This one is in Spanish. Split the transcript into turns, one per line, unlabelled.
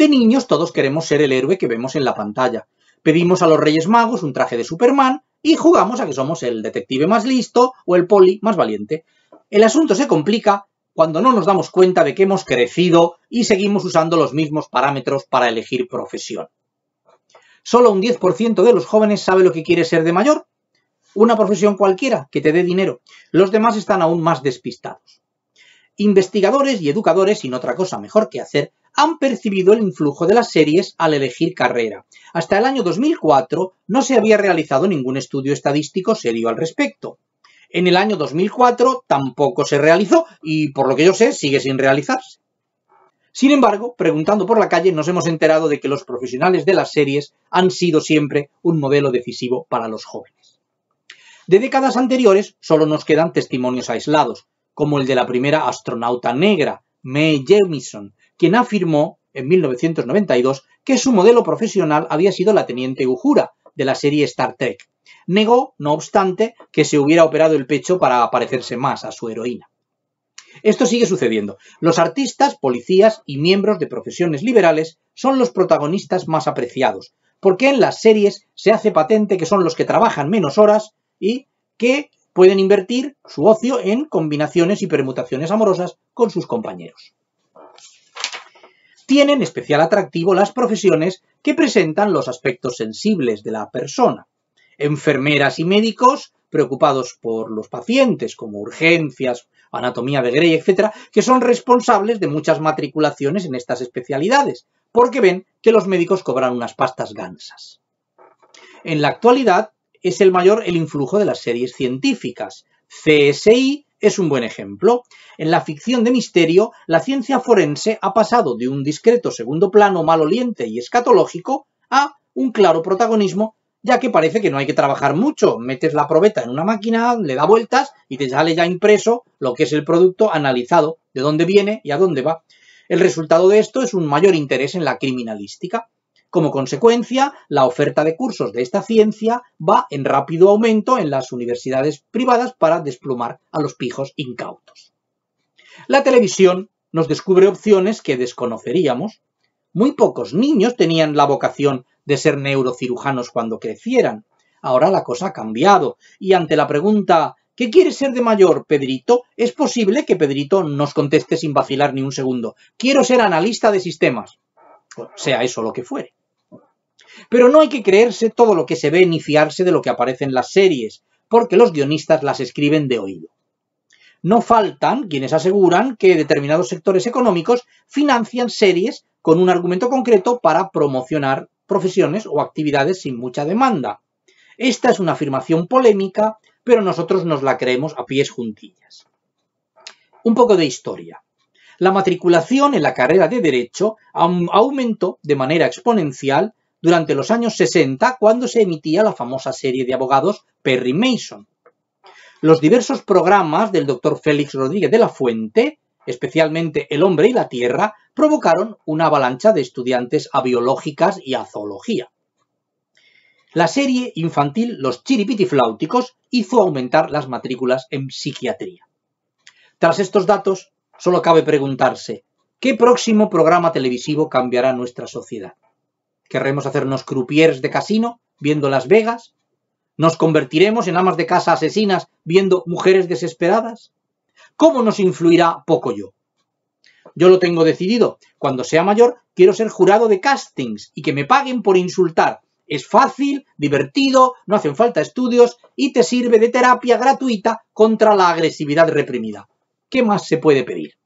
De niños todos queremos ser el héroe que vemos en la pantalla. Pedimos a los Reyes Magos un traje de Superman y jugamos a que somos el detective más listo o el poli más valiente. El asunto se complica cuando no nos damos cuenta de que hemos crecido y seguimos usando los mismos parámetros para elegir profesión. Solo un 10% de los jóvenes sabe lo que quiere ser de mayor. Una profesión cualquiera que te dé dinero. Los demás están aún más despistados. Investigadores y educadores, sin otra cosa mejor que hacer, han percibido el influjo de las series al elegir carrera. Hasta el año 2004 no se había realizado ningún estudio estadístico serio al respecto. En el año 2004 tampoco se realizó y, por lo que yo sé, sigue sin realizarse. Sin embargo, preguntando por la calle nos hemos enterado de que los profesionales de las series han sido siempre un modelo decisivo para los jóvenes. De décadas anteriores solo nos quedan testimonios aislados, como el de la primera astronauta negra, Mae Jemison, quien afirmó en 1992 que su modelo profesional había sido la teniente Uhura de la serie Star Trek. Negó, no obstante, que se hubiera operado el pecho para parecerse más a su heroína. Esto sigue sucediendo. Los artistas, policías y miembros de profesiones liberales son los protagonistas más apreciados, porque en las series se hace patente que son los que trabajan menos horas y que pueden invertir su ocio en combinaciones y permutaciones amorosas con sus compañeros tienen especial atractivo las profesiones que presentan los aspectos sensibles de la persona. Enfermeras y médicos preocupados por los pacientes, como urgencias, anatomía de Grey, etc., que son responsables de muchas matriculaciones en estas especialidades, porque ven que los médicos cobran unas pastas gansas. En la actualidad es el mayor el influjo de las series científicas, CSI, es un buen ejemplo. En la ficción de misterio, la ciencia forense ha pasado de un discreto segundo plano maloliente y escatológico a un claro protagonismo, ya que parece que no hay que trabajar mucho. Metes la probeta en una máquina, le da vueltas y te sale ya impreso lo que es el producto analizado, de dónde viene y a dónde va. El resultado de esto es un mayor interés en la criminalística. Como consecuencia, la oferta de cursos de esta ciencia va en rápido aumento en las universidades privadas para desplumar a los pijos incautos. La televisión nos descubre opciones que desconoceríamos. Muy pocos niños tenían la vocación de ser neurocirujanos cuando crecieran. Ahora la cosa ha cambiado y ante la pregunta ¿Qué quieres ser de mayor, Pedrito? Es posible que Pedrito nos conteste sin vacilar ni un segundo. Quiero ser analista de sistemas. sea eso lo que fuere. Pero no hay que creerse todo lo que se ve iniciarse de lo que aparece en las series, porque los guionistas las escriben de oído. No faltan quienes aseguran que determinados sectores económicos financian series con un argumento concreto para promocionar profesiones o actividades sin mucha demanda. Esta es una afirmación polémica, pero nosotros nos la creemos a pies juntillas. Un poco de historia. La matriculación en la carrera de Derecho aumentó de manera exponencial durante los años 60 cuando se emitía la famosa serie de abogados Perry Mason. Los diversos programas del doctor Félix Rodríguez de la Fuente, especialmente El hombre y la tierra, provocaron una avalancha de estudiantes a biológicas y a zoología. La serie infantil Los chiripitifláuticos hizo aumentar las matrículas en psiquiatría. Tras estos datos, solo cabe preguntarse, ¿qué próximo programa televisivo cambiará nuestra sociedad? Querremos hacernos croupiers de casino viendo Las Vegas. Nos convertiremos en amas de casa asesinas viendo mujeres desesperadas. ¿Cómo nos influirá poco yo? Yo lo tengo decidido. Cuando sea mayor, quiero ser jurado de castings y que me paguen por insultar. Es fácil, divertido, no hacen falta estudios y te sirve de terapia gratuita contra la agresividad reprimida. ¿Qué más se puede pedir?